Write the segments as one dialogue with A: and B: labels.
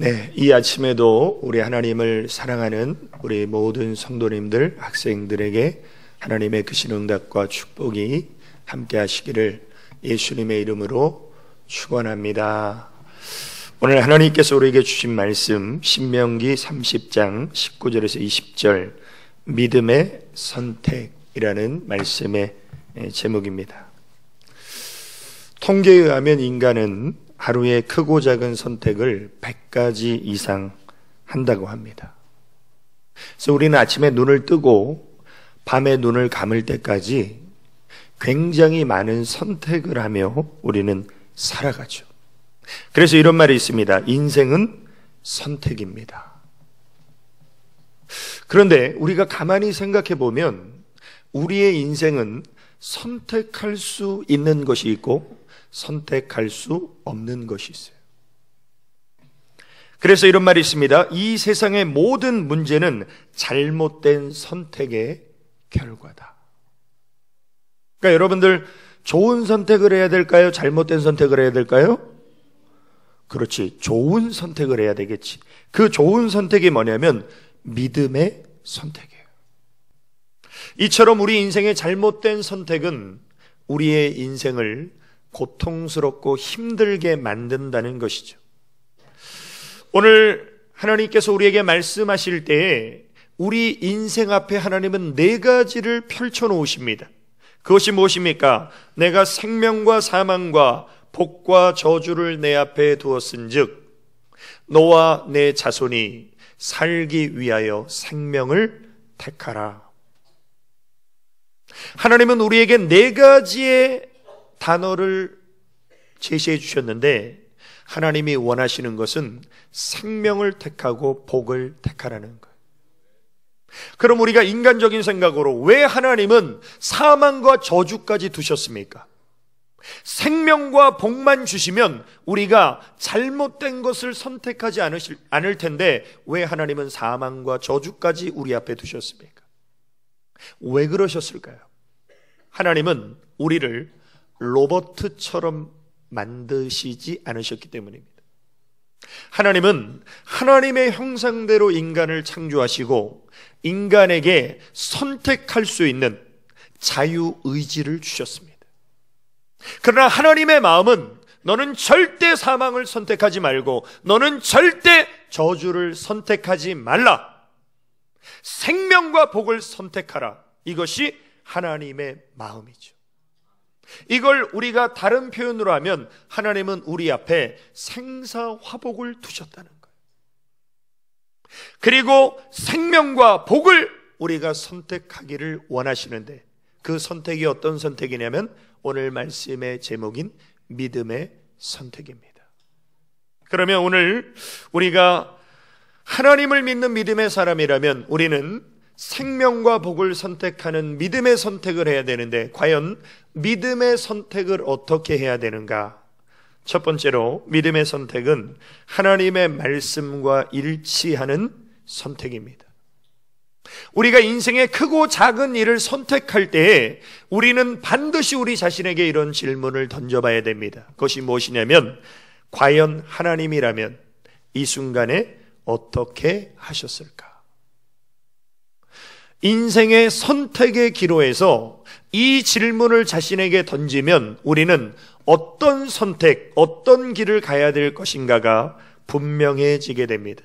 A: 네, 이 아침에도 우리 하나님을 사랑하는 우리 모든 성도님들, 학생들에게 하나님의 크신 응답과 축복이 함께 하시기를 예수님의 이름으로 축원합니다. 오늘 하나님께서 우리에게 주신 말씀 신명기 30장 19절에서 20절 믿음의 선택이라는 말씀의 예, 제목입니다. 통계에 의하면 인간은 하루에 크고 작은 선택을 100가지 이상 한다고 합니다. 그래서 우리는 아침에 눈을 뜨고 밤에 눈을 감을 때까지 굉장히 많은 선택을 하며 우리는 살아가죠. 그래서 이런 말이 있습니다. 인생은 선택입니다. 그런데 우리가 가만히 생각해 보면 우리의 인생은 선택할 수 있는 것이 있고 선택할 수 없는 것이 있어요. 그래서 이런 말이 있습니다. 이 세상의 모든 문제는 잘못된 선택의 결과다. 그러니까 여러분들 좋은 선택을 해야 될까요? 잘못된 선택을 해야 될까요? 그렇지. 좋은 선택을 해야 되겠지. 그 좋은 선택이 뭐냐면 믿음의 선택이에요. 이처럼 우리 인생의 잘못된 선택은 우리의 인생을 고통스럽고 힘들게 만든다는 것이죠. 오늘 하나님께서 우리에게 말씀하실 때 우리 인생 앞에 하나님은 네 가지를 펼쳐 놓으십니다. 그것이 무엇입니까? 내가 생명과 사망과 복과 저주를 내 앞에 두었은즉 너와 내 자손이 살기 위하여 생명을 택하라. 하나님은 우리에게 네 가지의 단어를 제시해 주셨는데 하나님이 원하시는 것은 생명을 택하고 복을 택하라는 것. 그럼 우리가 인간적인 생각으로 왜 하나님은 사망과 저주까지 두셨습니까? 생명과 복만 주시면 우리가 잘못된 것을 선택하지 않으실, 않을 텐데 왜 하나님은 사망과 저주까지 우리 앞에 두셨습니까? 왜 그러셨을까요? 하나님은 우리를 로버트처럼 만드시지 않으셨기 때문입니다. 하나님은 하나님의 형상대로 인간을 창조하시고 인간에게 선택할 수 있는 자유 의지를 주셨습니다. 그러나 하나님의 마음은 너는 절대 사망을 선택하지 말고 너는 절대 저주를 선택하지 말라. 생명과 복을 선택하라. 이것이 하나님의 마음이죠. 이걸 우리가 다른 표현으로 하면 하나님은 우리 앞에 생사 화복을 두셨다는 거예요. 그리고 생명과 복을 우리가 선택하기를 원하시는데 그 선택이 어떤 선택이냐면 오늘 말씀의 제목인 믿음의 선택입니다. 그러면 오늘 우리가 하나님을 믿는 믿음의 사람이라면 우리는 생명과 복을 선택하는 믿음의 선택을 해야 되는데 과연 믿음의 선택을 어떻게 해야 되는가? 첫 번째로 믿음의 선택은 하나님의 말씀과 일치하는 선택입니다. 우리가 인생의 크고 작은 일을 선택할 때에 우리는 반드시 우리 자신에게 이런 질문을 던져봐야 됩니다. 그것이 무엇이냐면, 과연 하나님이라면 이 순간에 어떻게 하셨을까? 인생의 선택의 기로에서 이 질문을 자신에게 던지면 우리는 어떤 선택, 어떤 길을 가야 될 것인가가 분명해지게 됩니다.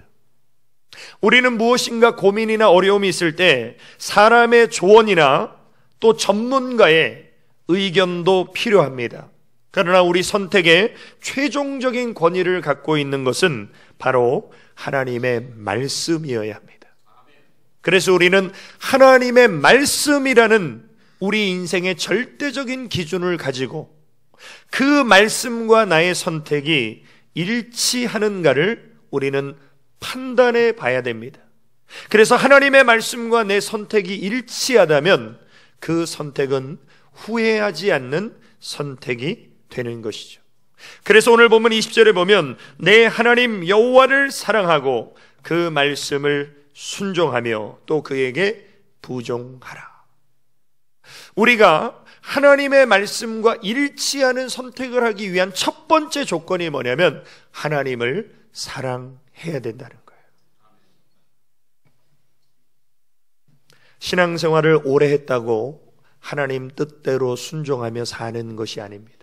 A: 우리는 무엇인가 고민이나 어려움이 있을 때 사람의 조언이나 또 전문가의 의견도 필요합니다. 그러나 우리 선택의 최종적인 권위를 갖고 있는 것은 바로 하나님의 말씀이어야 합니다. 그래서 우리는 하나님의 말씀이라는 우리 인생의 절대적인 기준을 가지고 그 말씀과 나의 선택이 일치하는가를 우리는 판단해 봐야 됩니다. 그래서 하나님의 말씀과 내 선택이 일치하다면 그 선택은 후회하지 않는 선택이 되는 것이죠. 그래서 오늘 보면 20절에 보면 내 하나님 여호와를 사랑하고 그 말씀을 순종하며 또 그에게 부종하라. 우리가 하나님의 말씀과 일치하는 선택을 하기 위한 첫 번째 조건이 뭐냐면 하나님을 사랑해야 된다는 거예요. 신앙생활을 오래 했다고 하나님 뜻대로 순종하며 사는 것이 아닙니다.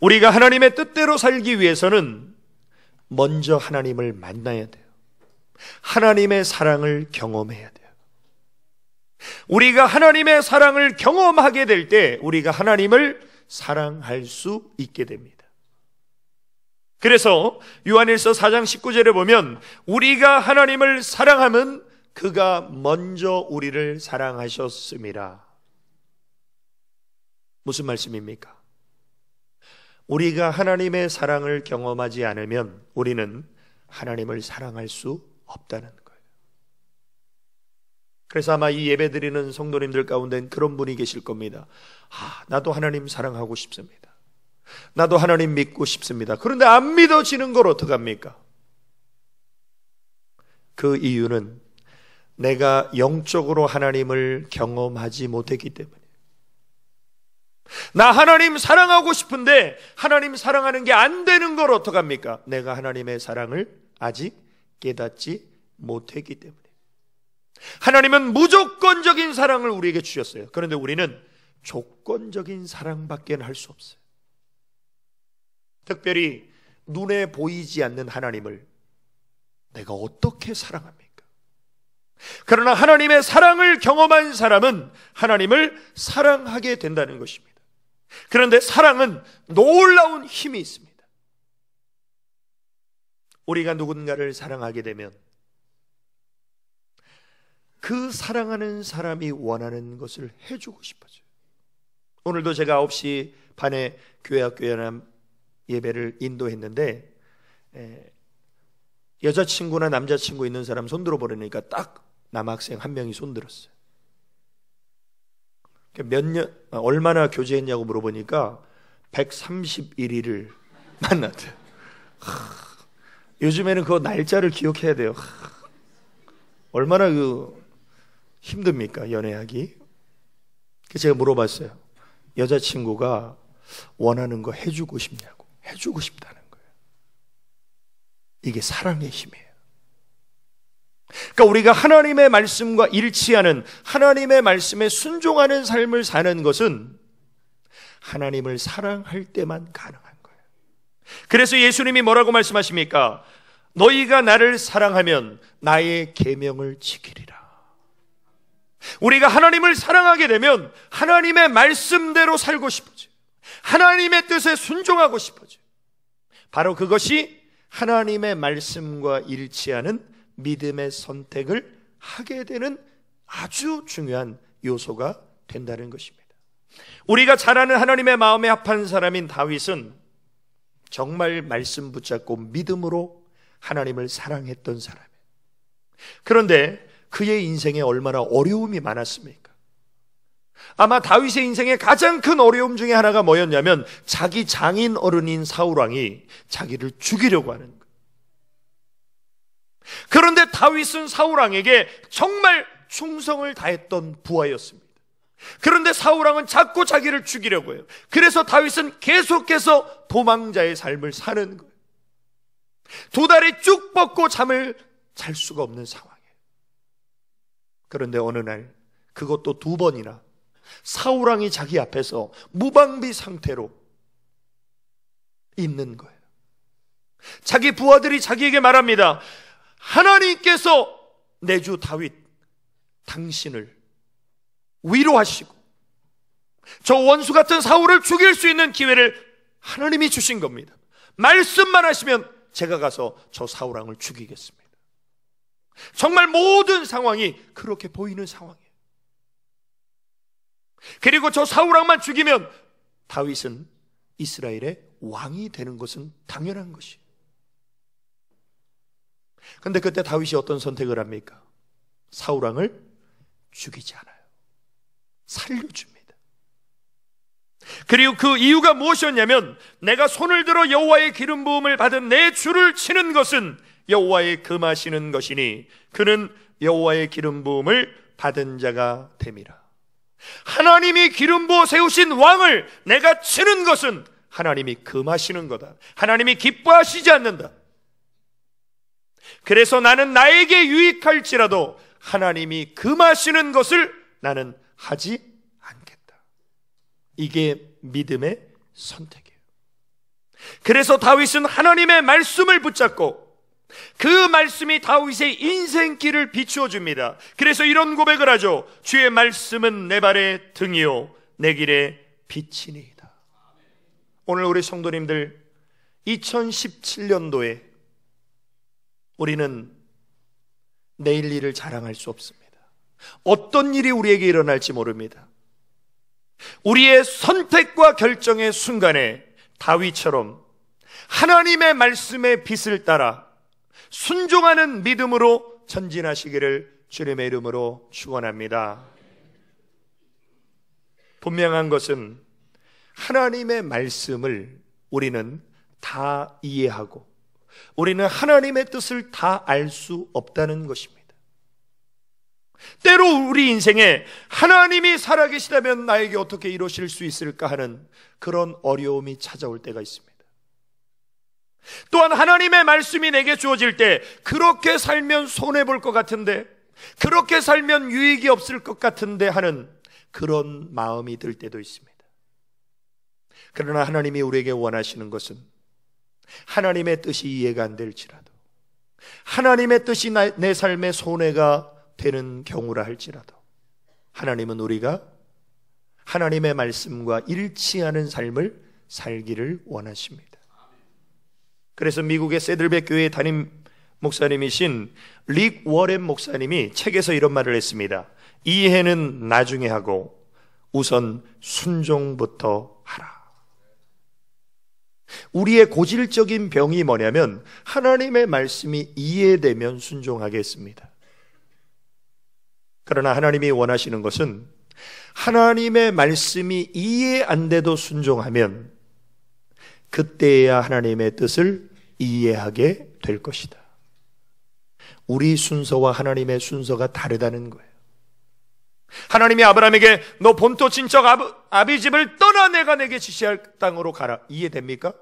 A: 우리가 하나님의 뜻대로 살기 위해서는 먼저 하나님을 만나야 돼요. 하나님의 사랑을 경험해야 돼요. 우리가 하나님의 사랑을 경험하게 될 때 우리가 하나님을 사랑할 수 있게 됩니다. 그래서 요한일서 4장 19절에 보면 우리가 하나님을 사랑하면 그가 먼저 우리를 사랑하셨습니다. 무슨 말씀입니까? 우리가 하나님의 사랑을 경험하지 않으면 우리는 하나님을 사랑할 수 없다는 거예요. 그래서 아마 이 예배 드리는 성도님들 가운데 그런 분이 계실 겁니다. 아, 나도 하나님 사랑하고 싶습니다. 나도 하나님 믿고 싶습니다. 그런데 안 믿어지는 걸 어떡합니까? 그 이유는 내가 영적으로 하나님을 경험하지 못했기 때문에. 나 하나님 사랑하고 싶은데 하나님 사랑하는 게 안 되는 걸 어떡합니까? 내가 하나님의 사랑을 아직 깨닫지 못했기 때문에. 하나님은 무조건적인 사랑을 우리에게 주셨어요. 그런데 우리는 조건적인 사랑밖에 할 수 없어요. 특별히 눈에 보이지 않는 하나님을 내가 어떻게 사랑합니까? 그러나 하나님의 사랑을 경험한 사람은 하나님을 사랑하게 된다는 것입니다. 그런데 사랑은 놀라운 힘이 있습니다. 우리가 누군가를 사랑하게 되면 그 사랑하는 사람이 원하는 것을 해주고 싶어져요. 오늘도 제가 9시 반에 교회학교 연합 예배를 인도했는데 에, 여자친구나 남자친구 있는 사람 손들어 보려니까 딱 남학생 한 명이 손들었어요. 그러니까 몇 년, 아, 얼마나 교제했냐고 물어보니까 131일을 만났대요. 요즘에는 그 날짜를 기억해야 돼요. 얼마나 그 힘듭니까? 연애하기. 제가 물어봤어요. 여자친구가 원하는 거 해주고 싶냐고. 해주고 싶다는 거예요. 이게 사랑의 힘이에요. 그러니까 우리가 하나님의 말씀과 일치하는 하나님의 말씀에 순종하는 삶을 사는 것은 하나님을 사랑할 때만 가능합니다. 그래서 예수님이 뭐라고 말씀하십니까? 너희가 나를 사랑하면 나의 계명을 지키리라. 우리가 하나님을 사랑하게 되면 하나님의 말씀대로 살고 싶어져. 하나님의 뜻에 순종하고 싶어져. 바로 그것이 하나님의 말씀과 일치하는 믿음의 선택을 하게 되는 아주 중요한 요소가 된다는 것입니다. 우리가 잘 아는 하나님의 마음에 합한 사람인 다윗은 정말 말씀 붙잡고 믿음으로 하나님을 사랑했던 사람이에요. 그런데 그의 인생에 얼마나 어려움이 많았습니까? 아마 다윗의 인생의 가장 큰 어려움 중에 하나가 뭐였냐면 자기 장인 어른인 사울왕이 자기를 죽이려고 하는 그런데 다윗은 사울왕에게 정말 충성을 다했던 부하였습니다. 그런데 사울왕은 자꾸 자기를 죽이려고 해요. 그래서 다윗은 계속해서 도망자의 삶을 사는 거예요. 두 달이 쭉 뻗고 잠을 잘 수가 없는 상황이에요. 그런데 어느 날 그것도 두 번이나 사울왕이 자기 앞에서 무방비 상태로 있는 거예요. 자기 부하들이 자기에게 말합니다. 하나님께서 내주 다윗 당신을 위로하시고 저 원수 같은 사울을 죽일 수 있는 기회를 하나님이 주신 겁니다. 말씀만 하시면 제가 가서 저 사울왕을 죽이겠습니다. 정말 모든 상황이 그렇게 보이는 상황이에요. 그리고 저 사울왕만 죽이면 다윗은 이스라엘의 왕이 되는 것은 당연한 것이에요. 근데 그때 다윗이 어떤 선택을 합니까? 사울왕을 죽이지 않아요. 살려줍니다. 그리고 그 이유가 무엇이었냐면 내가 손을 들어 여호와의 기름 부음을 받은 내 주를 치는 것은 여호와의 금하시는 것이니 그는 여호와의 기름 부음을 받은 자가 됨이라. 하나님이 기름 부어 세우신 왕을 내가 치는 것은 하나님이 금하시는 거다. 하나님이 기뻐하시지 않는다. 그래서 나는 나에게 유익할지라도 하나님이 금하시는 것을 나는 하지 않겠다. 이게 믿음의 선택이에요. 그래서 다윗은 하나님의 말씀을 붙잡고 그 말씀이 다윗의 인생길을 비추어 줍니다. 그래서 이런 고백을 하죠. 주의 말씀은 내 발의 등이요 내 길의 빛이니이다. 오늘 우리 성도님들 2017년도에 우리는 내일 일을 자랑할 수 없습니다. 어떤 일이 우리에게 일어날지 모릅니다. 우리의 선택과 결정의 순간에 다윗처럼 하나님의 말씀의 빛을 따라 순종하는 믿음으로 전진하시기를 주님의 이름으로 축원합니다. 분명한 것은 하나님의 말씀을 우리는 다 이해하고 우리는 하나님의 뜻을 다 알 수 없다는 것입니다. 때로 우리 인생에 하나님이 살아계시다면 나에게 어떻게 이루실 수 있을까 하는 그런 어려움이 찾아올 때가 있습니다. 또한 하나님의 말씀이 내게 주어질 때 그렇게 살면 손해볼 것 같은데 그렇게 살면 유익이 없을 것 같은데 하는 그런 마음이 들 때도 있습니다. 그러나 하나님이 우리에게 원하시는 것은 하나님의 뜻이 이해가 안 될지라도 하나님의 뜻이 내 삶의 손해가 되는 경우라 할지라도 하나님은 우리가 하나님의 말씀과 일치하는 삶을 살기를 원하십니다. 그래서 미국의 세들백 교회 담임 목사님이신 릭 워렌 목사님이 책에서 이런 말을 했습니다. 이해는 나중에 하고 우선 순종부터 하라. 우리의 고질적인 병이 뭐냐면 하나님의 말씀이 이해되면 순종하겠습니다. 그러나 하나님이 원하시는 것은 하나님의 말씀이 이해 안 돼도 순종하면 그때야 하나님의 뜻을 이해하게 될 것이다. 우리 순서와 하나님의 순서가 다르다는 거예요. 하나님이 아브라함에게 너 본토 친척 아비, 집을 떠나 내가 내게 지시할 땅으로 가라. 이해됩니까?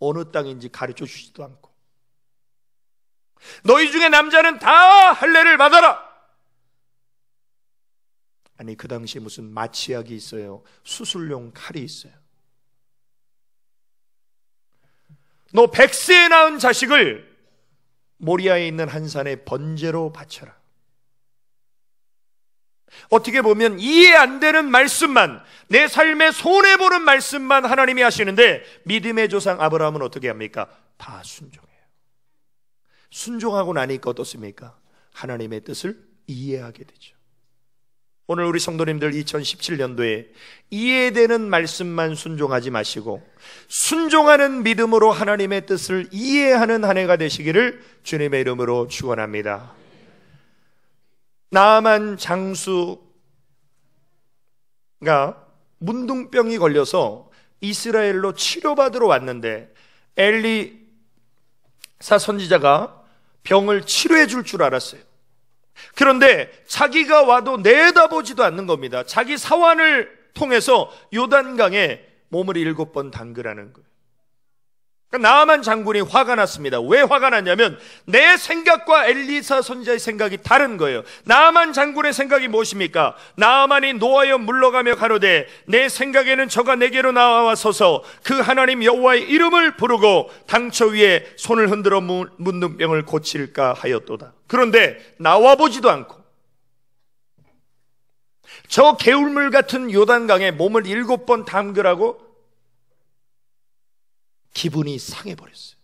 A: 어느 땅인지 가르쳐 주지도 않고. 너희 중에 남자는 다 할례를 받아라. 아니 그 당시에 무슨 마취약이 있어요. 수술용 칼이 있어요. 너 백세에 낳은 자식을 모리아에 있는 한 산에 번제로 바쳐라. 어떻게 보면 이해 안 되는 말씀만 내 삶에 손해 보는 말씀만 하나님이 하시는데 믿음의 조상 아브라함은 어떻게 합니까? 다 순종해요. 순종하고 나니까 어떻습니까? 하나님의 뜻을 이해하게 되죠. 오늘 우리 성도님들 2017년도에 이해되는 말씀만 순종하지 마시고 순종하는 믿음으로 하나님의 뜻을 이해하는 한 해가 되시기를 주님의 이름으로 축원합니다. 나만 장수가 문둥병이 걸려서 이스라엘로 치료받으러 왔는데 엘리사 선지자가 병을 치료해 줄 줄 알았어요. 그런데 자기가 와도 내다보지도 않는 겁니다. 자기 사환을 통해서 요단강에 몸을 일곱 번 담그라는 거예요. 그러니까 나만 장군이 화가 났습니다. 왜 화가 났냐면 내 생각과 엘리사 선자의 생각이 다른 거예요. 나만 장군의 생각이 무엇입니까? 나만이 노하여 물러가며 가로되 내 생각에는 저가 내게로 나와서서 그 하나님 여호와의 이름을 부르고 당초 위에 손을 흔들어 묻는 병을 고칠까 하였도다. 그런데 나와보지도 않고 저 개울물 같은 요단강에 몸을 일곱 번 담그라고 기분이 상해버렸어요.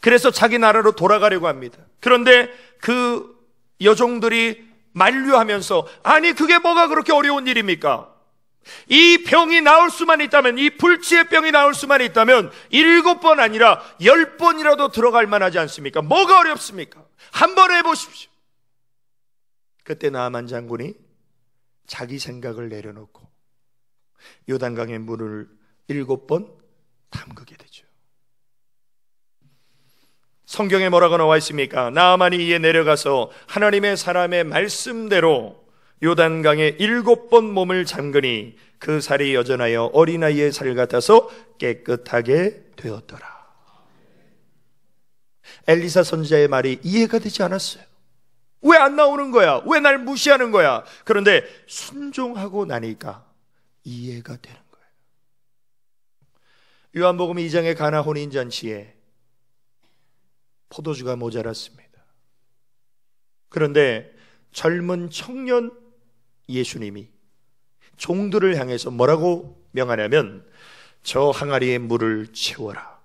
A: 그래서 자기 나라로 돌아가려고 합니다. 그런데 그 여종들이 만류하면서 아니 그게 뭐가 그렇게 어려운 일입니까? 이 병이 나올 수만 있다면 이 불치의 병이 나올 수만 있다면 일곱 번 아니라 열 번이라도 들어갈 만하지 않습니까? 뭐가 어렵습니까? 한번 해보십시오. 그때 나만 장군이 자기 생각을 내려놓고 요단강의 물을 일곱 번 담그게 되죠. 성경에 뭐라고 나와 있습니까? 나만이 이에 내려가서 하나님의 사람의 말씀대로 요단강에 일곱 번 몸을 잠그니 그 살이 여전하여 어린아이의 살 같아서 깨끗하게 되었더라. 엘리사 선지자의 말이 이해가 되지 않았어요. 왜 안 나오는 거야? 왜 날 무시하는 거야? 그런데 순종하고 나니까 이해가 되는 거예요. 요한복음 2장의 가나 혼인 잔치에 포도주가 모자랐습니다. 그런데 젊은 청년 예수님이 종들을 향해서 뭐라고 명하냐면 저 항아리에 물을 채워라.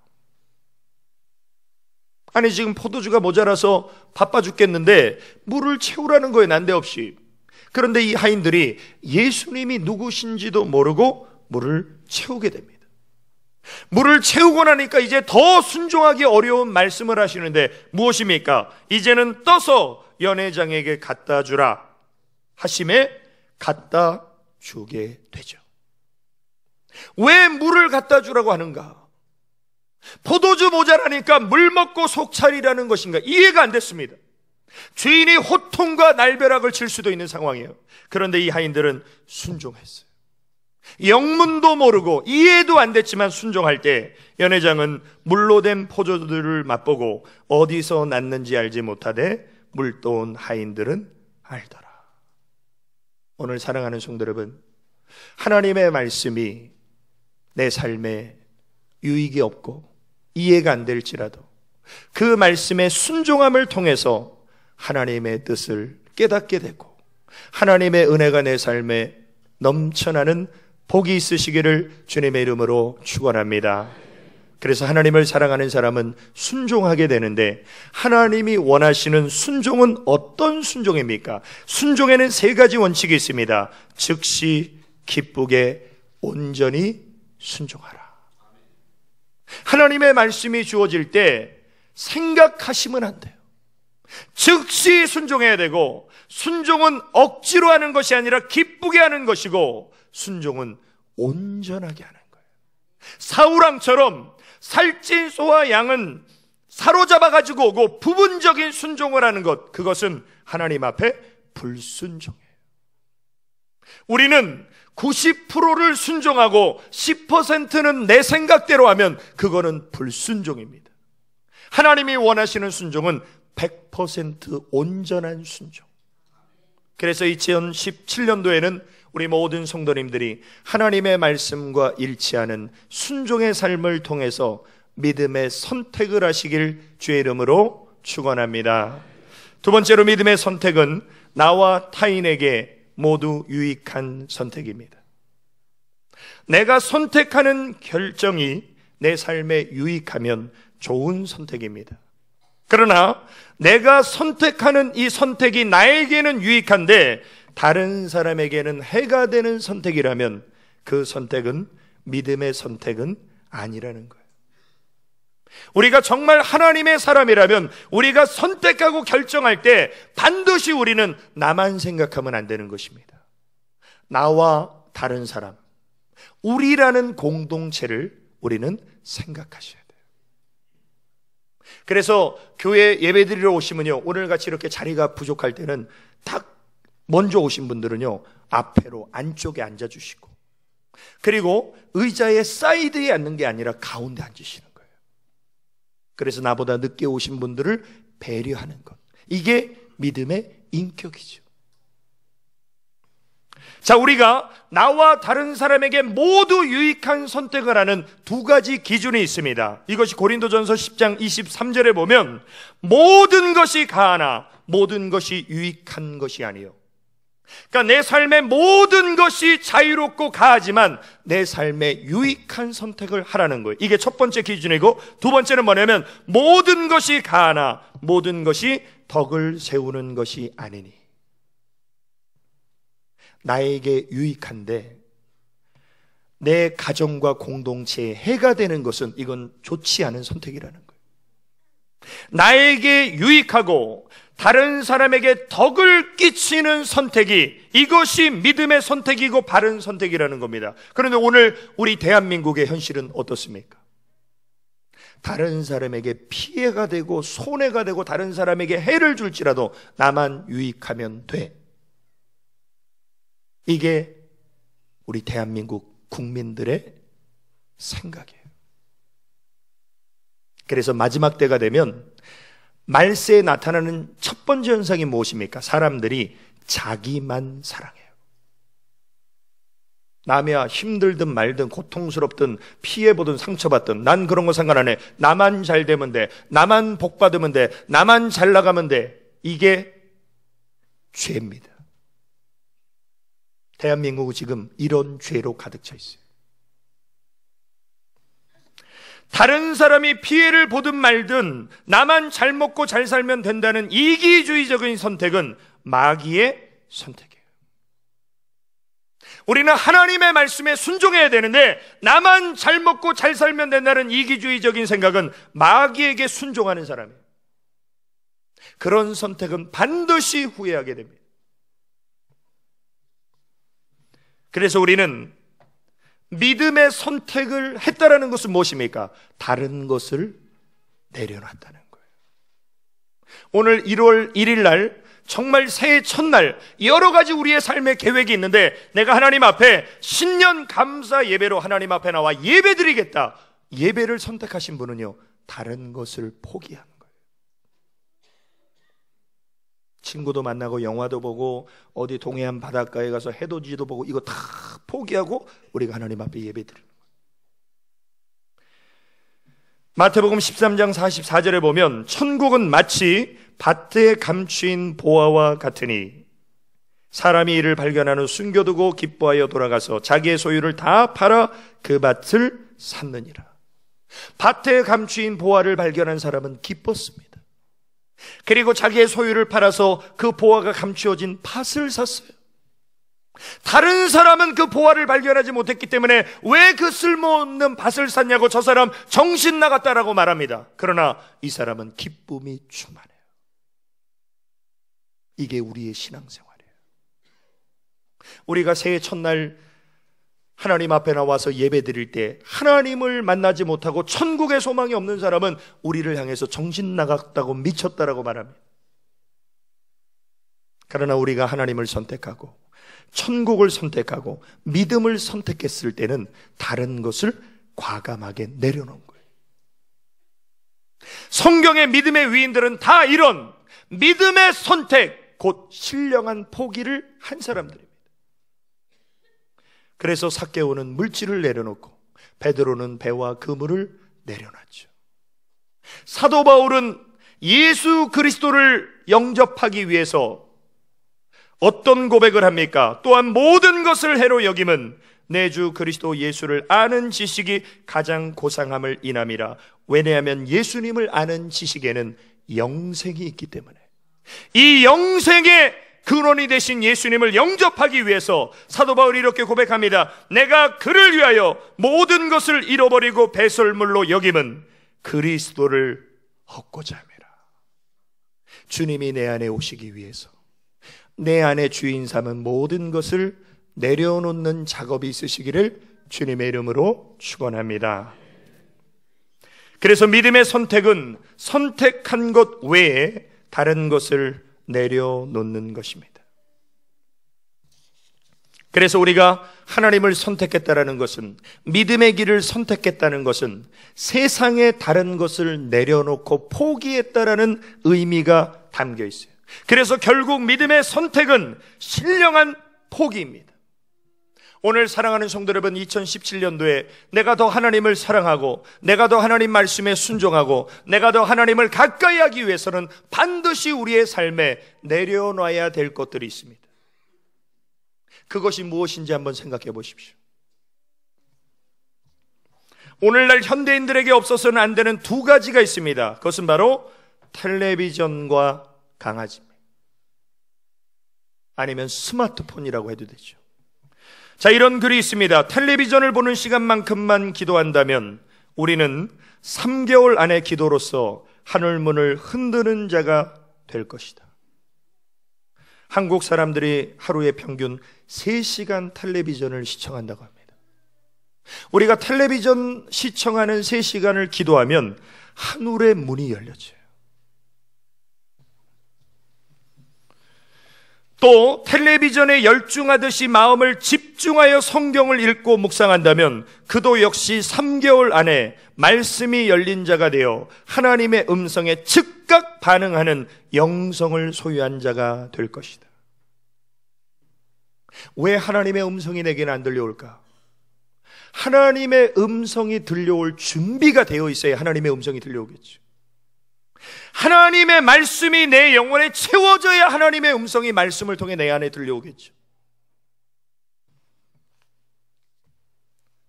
A: 아니 지금 포도주가 모자라서 바빠 죽겠는데 물을 채우라는 거에 난데없이. 그런데 이 하인들이 예수님이 누구신지도 모르고 물을 채우게 됩니다. 물을 채우고 나니까 이제 더 순종하기 어려운 말씀을 하시는데 무엇입니까? 이제는 떠서 연회장에게 갖다 주라 하심에 갖다 주게 되죠. 왜 물을 갖다 주라고 하는가? 포도주 모자라니까 물 먹고 속찰이라는 것인가 이해가 안 됐습니다. 주인이 호통과 날벼락을 칠 수도 있는 상황이에요. 그런데 이 하인들은 순종했어요. 영문도 모르고 이해도 안 됐지만 순종할 때 연회장은 물로 된포도주을 맛보고 어디서 났는지 알지 못하되 물떠온 하인들은 알더라. 오늘 사랑하는 성도 여러분, 하나님의 말씀이 내 삶에 유익이 없고 이해가 안 될지라도 그 말씀의 순종함을 통해서 하나님의 뜻을 깨닫게 되고 하나님의 은혜가 내 삶에 넘쳐나는 복이 있으시기를 주님의 이름으로 축원합니다. 그래서 하나님을 사랑하는 사람은 순종하게 되는데 하나님이 원하시는 순종은 어떤 순종입니까? 순종에는 세 가지 원칙이 있습니다. 즉시 기쁘게 온전히 순종하라. 하나님의 말씀이 주어질 때 생각하시면 안 돼요. 즉시 순종해야 되고, 순종은 억지로 하는 것이 아니라 기쁘게 하는 것이고, 순종은 온전하게 하는 거예요. 사우랑처럼 살찐 소와 양은 사로잡아가지고 오고 부분적인 순종을 하는 것, 그것은 하나님 앞에 불순종이에요. 우리는 90%를 순종하고 10%는 내 생각대로 하면 그거는 불순종입니다. 하나님이 원하시는 순종은 100% 온전한 순종. 그래서 2017년도에는 우리 모든 성도님들이 하나님의 말씀과 일치하는 순종의 삶을 통해서 믿음의 선택을 하시길 주의 이름으로 축원합니다. 두 번째로 믿음의 선택은 나와 타인에게 모두 유익한 선택입니다. 내가 선택하는 결정이 내 삶에 유익하면 좋은 선택입니다. 그러나 내가 선택하는 이 선택이 나에게는 유익한데 다른 사람에게는 해가 되는 선택이라면 그 선택은 믿음의 선택은 아니라는 거예요. 우리가 정말 하나님의 사람이라면 우리가 선택하고 결정할 때 반드시 우리는 나만 생각하면 안 되는 것입니다. 나와 다른 사람, 우리라는 공동체를 우리는 생각하셔야 돼요. 그래서 교회 예배 드리러 오시면요. 오늘 같이 이렇게 자리가 부족할 때는 딱 먼저 오신 분들은요. 앞에로 안쪽에 앉아 주시고 그리고 의자의 사이드에 앉는 게 아니라 가운데 앉으시는 그래서 나보다 늦게 오신 분들을 배려하는 것. 이게 믿음의 인격이죠. 자, 우리가 나와 다른 사람에게 모두 유익한 선택을 하는 두 가지 기준이 있습니다. 이것이 고린도전서 10장 23절에 보면 모든 것이 가하나 모든 것이 유익한 것이 아니요 그러니까 내 삶의 모든 것이 자유롭고 가하지만 내 삶에 유익한 선택을 하라는 거예요. 이게 첫 번째 기준이고 두 번째는 뭐냐면 모든 것이 가하나 모든 것이 덕을 세우는 것이 아니니. 나에게 유익한데 내 가정과 공동체에 해가 되는 것은 이건 좋지 않은 선택이라는 거예요. 나에게 유익하고 다른 사람에게 덕을 끼치는 선택이 이것이 믿음의 선택이고 바른 선택이라는 겁니다. 그런데 오늘 우리 대한민국의 현실은 어떻습니까? 다른 사람에게 피해가 되고 손해가 되고 다른 사람에게 해를 줄지라도 나만 유익하면 돼. 이게 우리 대한민국 국민들의 생각이에요. 그래서 마지막 때가 되면 말세에 나타나는 첫 번째 현상이 무엇입니까? 사람들이 자기만 사랑해요. 남이야 힘들든 말든 고통스럽든 피해보든 상처받든 난 그런 거 상관 안 해. 나만 잘 되면 돼. 나만 복 받으면 돼. 나만 잘 나가면 돼. 이게 죄입니다. 대한민국은 지금 이런 죄로 가득 차 있어요. 다른 사람이 피해를 보든 말든 나만 잘 먹고 잘 살면 된다는 이기주의적인 선택은 마귀의 선택이에요. 우리는 하나님의 말씀에 순종해야 되는데 나만 잘 먹고 잘 살면 된다는 이기주의적인 생각은 마귀에게 순종하는 사람이에요. 그런 선택은 반드시 후회하게 됩니다. 그래서 우리는 믿음의 선택을 했다라는 것은 무엇입니까? 다른 것을 내려놨다는 거예요. 오늘 1월 1일 날 정말 새해 첫날 여러 가지 우리의 삶의 계획이 있는데 내가 하나님 앞에 신년 감사 예배로 하나님 앞에 나와 예배드리겠다. 예배를 선택하신 분은요. 다른 것을 포기한 친구도 만나고 영화도 보고 어디 동해안 바닷가에 가서 해돋이도 보고 이거 다 포기하고 우리가 하나님 앞에 예배드려. 마태복음 13장 44절에 보면 천국은 마치 밭에 감추인 보아와 같으니 사람이 이를 발견하는 숨겨두고 기뻐하여 돌아가서 자기의 소유를 다 팔아 그 밭을 샀느니라. 밭에 감추인 보아를 발견한 사람은 기뻤습니다. 그리고 자기의 소유를 팔아서 그 보화가 감추어진 팥을 샀어요. 다른 사람은 그 보화를 발견하지 못했기 때문에 왜 그 쓸모없는 밭을 샀냐고 저 사람 정신 나갔다라고 말합니다. 그러나 이 사람은 기쁨이 충만해요. 이게 우리의 신앙생활이에요. 우리가 새해 첫날 하나님 앞에 나와서 예배 드릴 때 하나님을 만나지 못하고 천국의 소망이 없는 사람은 우리를 향해서 정신 나갔다고 미쳤다라고 말합니다. 그러나 우리가 하나님을 선택하고 천국을 선택하고 믿음을 선택했을 때는 다른 것을 과감하게 내려놓은 거예요. 성경의 믿음의 위인들은 다 이런 믿음의 선택, 곧 신령한 포기를 한 사람들입니다. 그래서 삭개오는 물질을 내려놓고 베드로는 배와 그물을 내려놨죠. 사도 바울은 예수 그리스도를 영접하기 위해서 어떤 고백을 합니까? 또한 모든 것을 해로 여김은 내 주 그리스도 예수를 아는 지식이 가장 고상함을 인함이라. 왜냐하면 예수님을 아는 지식에는 영생이 있기 때문에. 이 영생의 근원이 되신 예수님을 영접하기 위해서 사도 바울이 이렇게 고백합니다. 내가 그를 위하여 모든 것을 잃어버리고 배설물로 여김은 그리스도를 얻고자 함이라. 주님이 내 안에 오시기 위해서 내 안에 주인 삼은 모든 것을 내려놓는 작업이 있으시기를 주님의 이름으로 축원합니다. 그래서 믿음의 선택은 선택한 것 외에 다른 것을 내려놓는 것입니다. 그래서 우리가 하나님을 선택했다라는 것은 믿음의 길을 선택했다는 것은 세상의 다른 것을 내려놓고 포기했다라는 의미가 담겨 있어요. 그래서 결국 믿음의 선택은 신령한 포기입니다. 오늘 사랑하는 성도 여러분 2017년도에 내가 더 하나님을 사랑하고 내가 더 하나님 말씀에 순종하고 내가 더 하나님을 가까이 하기 위해서는 반드시 우리의 삶에 내려놔야 될 것들이 있습니다. 그것이 무엇인지 한번 생각해 보십시오. 오늘날 현대인들에게 없어서는 안 되는 두 가지가 있습니다. 그것은 바로 텔레비전과 강아지입니다. 아니면 스마트폰이라고 해도 되죠. 자, 이런 글이 있습니다. 텔레비전을 보는 시간만큼만 기도한다면 우리는 3개월 안에 기도로서 하늘문을 흔드는 자가 될 것이다. 한국 사람들이 하루에 평균 3시간 텔레비전을 시청한다고 합니다. 우리가 텔레비전 시청하는 3시간을 기도하면 하늘의 문이 열려져요. 또 텔레비전에 열중하듯이 마음을 집중하여 성경을 읽고 묵상한다면 그도 역시 3개월 안에 말씀이 열린 자가 되어 하나님의 음성에 즉각 반응하는 영성을 소유한 자가 될 것이다. 왜 하나님의 음성이 내게는 안 들려올까? 하나님의 음성이 들려올 준비가 되어 있어야 하나님의 음성이 들려오겠죠. 하나님의 말씀이 내 영혼에 채워져야 하나님의 음성이 말씀을 통해 내 안에 들려오겠죠.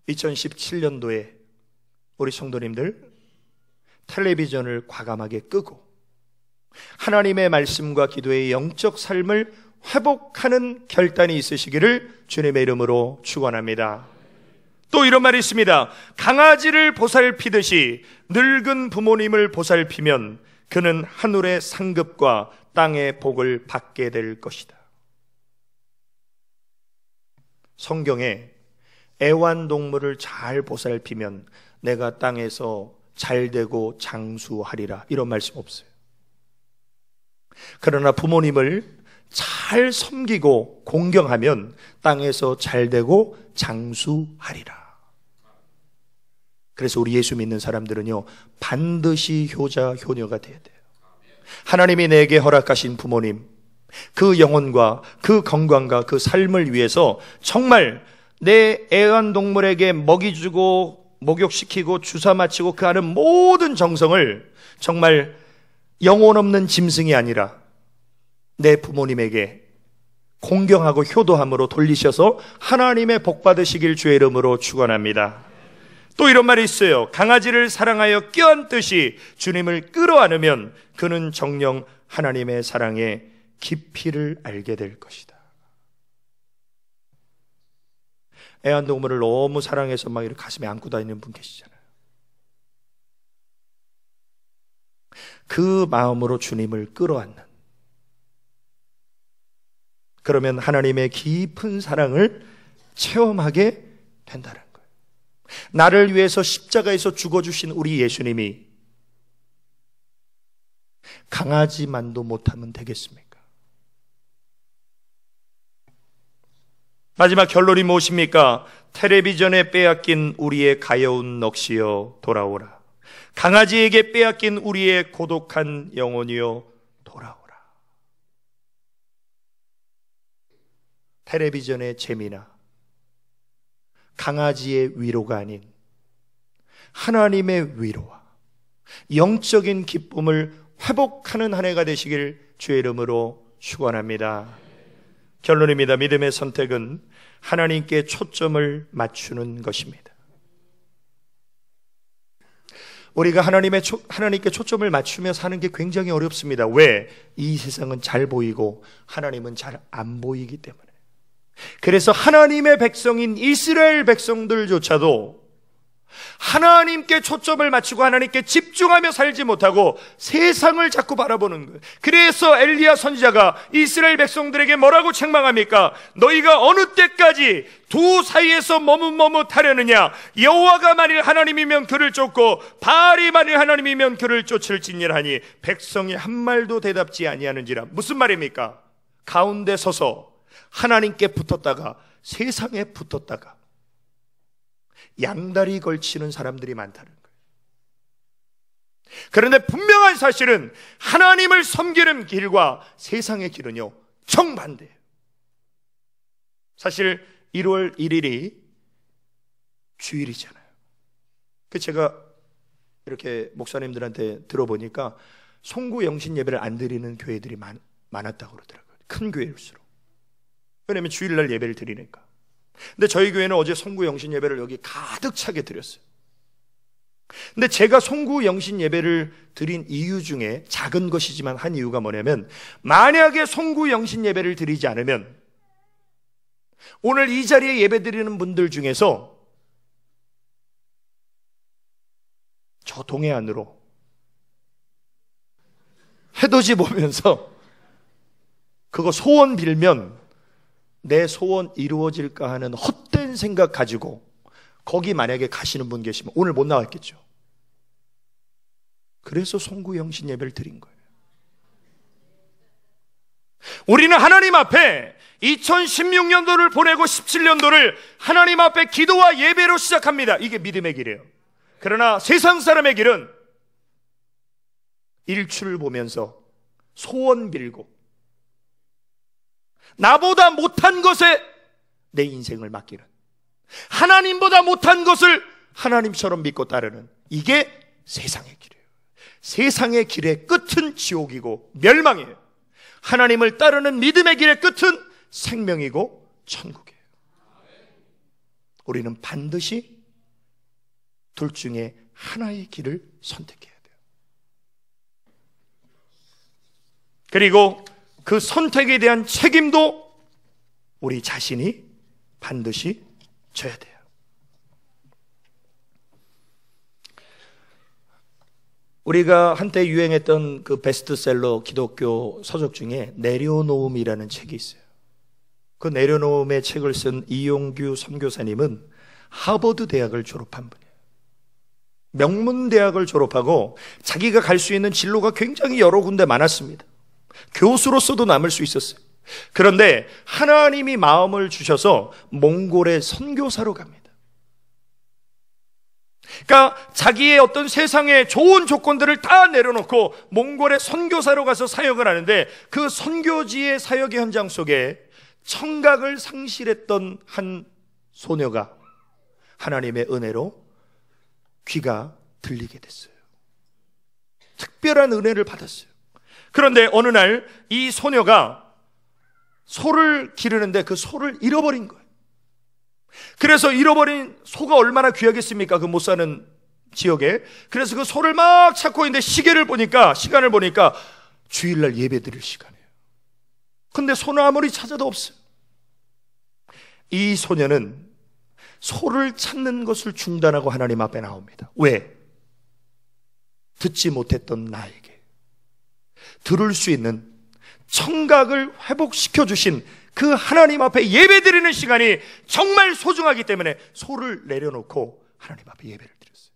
A: 2017년도에 우리 성도님들 텔레비전을 과감하게 끄고 하나님의 말씀과 기도의 영적 삶을 회복하는 결단이 있으시기를 주님의 이름으로 축원합니다. 또 이런 말이 있습니다. 강아지를 보살피듯이 늙은 부모님을 보살피면 그는 하늘의 상급과 땅의 복을 받게 될 것이다. 성경에 애완동물을 잘 보살피면 내가 땅에서 잘 되고 장수하리라. 이런 말씀 없어요. 그러나 부모님을 잘 섬기고 공경하면 땅에서 잘 되고 장수하리라. 그래서 우리 예수 믿는 사람들은요, 반드시 효자, 효녀가 돼야 돼요. 하나님이 내게 허락하신 부모님, 그 영혼과 그 건강과 그 삶을 위해서 정말 내 애완동물에게 먹이 주고 목욕시키고 주사 맞히고 그 하는 모든 정성을 정말 영혼 없는 짐승이 아니라 내 부모님에게 공경하고 효도함으로 돌리셔서 하나님의 복 받으시길 주의 이름으로 축원합니다. 또 이런 말이 있어요. 강아지를 사랑하여 껴안듯이 주님을 끌어안으면 그는 정령 하나님의 사랑의 깊이를 알게 될 것이다. 애완동물을 너무 사랑해서 막 이렇게 가슴에 안고 다니는 분 계시잖아요. 그 마음으로 주님을 끌어안는. 그러면 하나님의 깊은 사랑을 체험하게 된다는 거예요. 나를 위해서 십자가에서 죽어주신 우리 예수님이 강아지만도 못하면 되겠습니까? 마지막 결론이 무엇입니까? 텔레비전에 빼앗긴 우리의 가여운 넋이여 돌아오라. 강아지에게 빼앗긴 우리의 고독한 영혼이여 텔레비전의 재미나 강아지의 위로가 아닌 하나님의 위로와 영적인 기쁨을 회복하는 한 해가 되시길 주의 이름으로 축원합니다. 결론입니다. 믿음의 선택은 하나님께 초점을 맞추는 것입니다. 우리가 하나님의 초, 하나님께 초점을 맞추며 사는 게 굉장히 어렵습니다. 왜? 이 세상은 잘 보이고 하나님은 잘 안 보이기 때문에. 그래서 하나님의 백성인 이스라엘 백성들조차도 하나님께 초점을 맞추고 하나님께 집중하며 살지 못하고 세상을 자꾸 바라보는 거예요. 그래서 엘리야 선지자가 이스라엘 백성들에게 뭐라고 책망합니까? 너희가 어느 때까지 두 사이에서 머뭇머뭇하려느냐? 여호와가 만일 하나님이면 그를 쫓고 바알이 만일 하나님이면 그를 쫓을지니라니 백성이 한 말도 대답지 아니하는지라 무슨 말입니까? 가운데 서서 하나님께 붙었다가 세상에 붙었다가 양다리 걸치는 사람들이 많다는 거예요. 그런데 분명한 사실은 하나님을 섬기는 길과 세상의 길은요, 정반대예요. 사실 1월 1일이 주일이잖아요. 그 제가 이렇게 목사님들한테 들어보니까 송구 영신 예배를 안 드리는 교회들이 많, 았다고 그러더라고요. 큰 교회일수록. 왜냐면 주일날 예배를 드리니까. 근데 저희 교회는 어제 송구 영신 예배를 여기 가득 차게 드렸어요. 근데 제가 송구 영신 예배를 드린 이유 중에 작은 것이지만 한 이유가 뭐냐면 만약에 송구 영신 예배를 드리지 않으면 오늘 이 자리에 예배 드리는 분들 중에서 저 동해안으로 해돋이 보면서 그거 소원 빌면 내 소원 이루어질까 하는 헛된 생각 가지고 거기 만약에 가시는 분 계시면 오늘 못 나왔겠죠. 그래서 송구영신 예배를 드린 거예요. 우리는 하나님 앞에 2016년도를 보내고 17년도를 하나님 앞에 기도와 예배로 시작합니다. 이게 믿음의 길이에요. 그러나 세상 사람의 길은 일출을 보면서 소원 빌고 나보다 못한 것에 내 인생을 맡기는 하나님보다 못한 것을 하나님처럼 믿고 따르는 이게 세상의 길이에요. 세상의 길의 끝은 지옥이고 멸망이에요. 하나님을 따르는 믿음의 길의 끝은 생명이고 천국이에요. 우리는 반드시 둘 중에 하나의 길을 선택해야 돼요. 그리고 그 선택에 대한 책임도 우리 자신이 반드시 져야 돼요. 우리가 한때 유행했던 그 베스트셀러 기독교 서적 중에 내려놓음이라는 책이 있어요. 그 내려놓음의 책을 쓴 이용규 선교사님은 하버드 대학을 졸업한 분이에요. 명문 대학을 졸업하고 자기가 갈 수 있는 진로가 굉장히 여러 군데 많았습니다. 교수로서도 남을 수 있었어요. 그런데 하나님이 마음을 주셔서 몽골의 선교사로 갑니다. 그러니까 자기의 어떤 세상의 좋은 조건들을 다 내려놓고 몽골의 선교사로 가서 사역을 하는데 그 선교지의 사역의 현장 속에 청각을 상실했던 한 소녀가 하나님의 은혜로 귀가 들리게 됐어요. 특별한 은혜를 받았어요. 그런데 어느 날 이 소녀가 소를 기르는데 그 소를 잃어버린 거예요. 그래서 잃어버린 소가 얼마나 귀하겠습니까? 그 못 사는 지역에. 그래서 그 소를 막 찾고 있는데 시계를 보니까, 시간을 보니까 주일날 예배 드릴 시간이에요. 근데 소는 아무리 찾아도 없어요. 이 소녀는 소를 찾는 것을 중단하고 하나님 앞에 나옵니다. 왜? 듣지 못했던 나에게. 들을 수 있는 청각을 회복시켜 주신 그 하나님 앞에 예배 드리는 시간이 정말 소중하기 때문에 소를 내려놓고 하나님 앞에 예배를 드렸어요.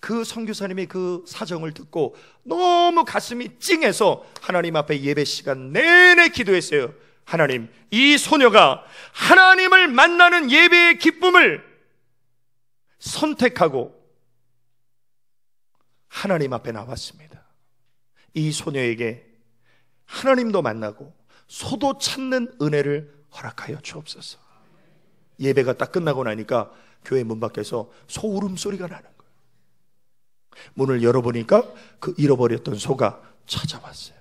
A: 그 선교사님이 그 사정을 듣고 너무 가슴이 찡해서 하나님 앞에 예배 시간 내내 기도했어요. 하나님, 이 소녀가 하나님을 만나는 예배의 기쁨을 선택하고 하나님 앞에 나왔습니다. 이 소녀에게 하나님도 만나고 소도 찾는 은혜를 허락하여 주옵소서. 예배가 딱 끝나고 나니까 교회 문 밖에서 소 울음소리가 나는 거예요. 문을 열어보니까 그 잃어버렸던 소가 찾아왔어요.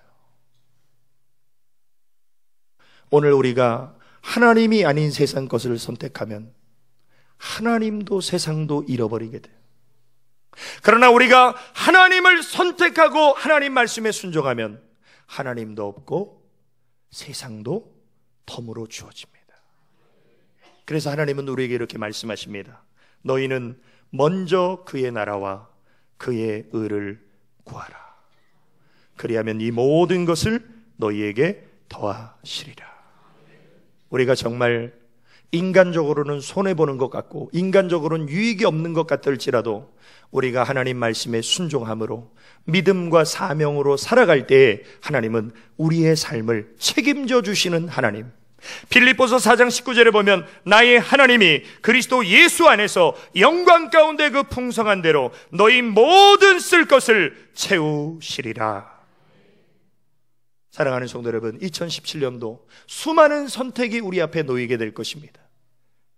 A: 오늘 우리가 하나님이 아닌 세상 것을 선택하면 하나님도 세상도 잃어버리게 돼요. 그러나 우리가 하나님을 선택하고 하나님 말씀에 순종하면 하나님도 없고 세상도 덤으로 주어집니다. 그래서 하나님은 우리에게 이렇게 말씀하십니다. 너희는 먼저 그의 나라와 그의 의를 구하라. 그리하면 이 모든 것을 너희에게 더하시리라. 우리가 정말 인간적으로는 손해보는 것 같고 인간적으로는 유익이 없는 것 같을지라도 우리가 하나님 말씀에 순종함으로 믿음과 사명으로 살아갈 때에 하나님은 우리의 삶을 책임져 주시는 하나님. 빌립보서 4장 19절에 보면 나의 하나님이 그리스도 예수 안에서 영광 가운데 그 풍성한 대로 너희 모든 쓸 것을 채우시리라. 사랑하는 성도 여러분, 2017년도 수많은 선택이 우리 앞에 놓이게 될 것입니다.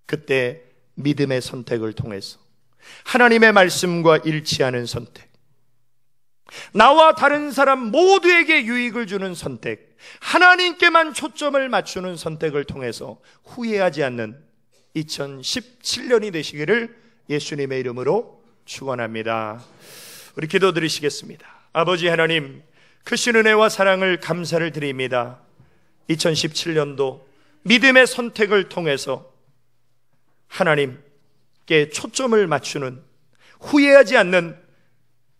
A: 그때 믿음의 선택을 통해서 하나님의 말씀과 일치하는 선택, 나와 다른 사람 모두에게 유익을 주는 선택, 하나님께만 초점을 맞추는 선택을 통해서 후회하지 않는 2017년이 되시기를 예수님의 이름으로 축원합니다. 우리 기도드리시겠습니다. 아버지 하나님, 크신 은혜와 사랑을 감사를 드립니다. 2017년도 믿음의 선택을 통해서 하나님께 초점을 맞추는 후회하지 않는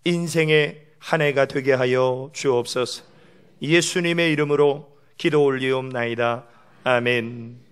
A: 인생의 한 해가 되게 하여 주옵소서. 예수님의 이름으로 기도 올리옵나이다. 아멘.